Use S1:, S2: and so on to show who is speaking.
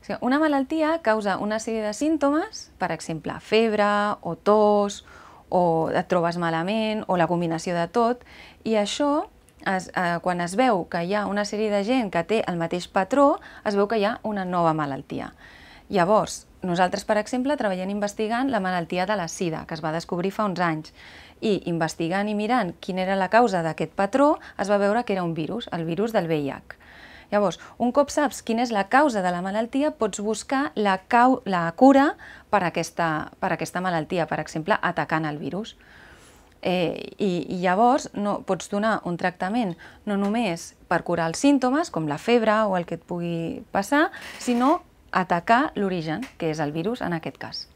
S1: O sigui, una malaltia causa una sèrie de símptomes, per exemple, febre o tos, o et trobes malament, o la combinació de tot, i això, es, eh, quan es veu que hi ha una sèrie de gent que té el mateix patró, es veu que hi ha una nova malaltia. Llavors, nosaltres, per exemple, treballem investigant la malaltia de la sida, que es va descobrir fa uns anys, i investigant i mirant quina era la causa d'aquest patró, es va veure que era un virus, el virus del VIH. Llavors, un cop saps quina és la causa de la malaltia, pots buscar la, cau la cura per aquesta, per aquesta malaltia, per exemple, atacant el virus. Eh, i, I llavors no, pots donar un tractament no només per curar els símptomes, com la febre o el que et pugui passar, sinó atacar l'origen, que és el virus en aquest cas.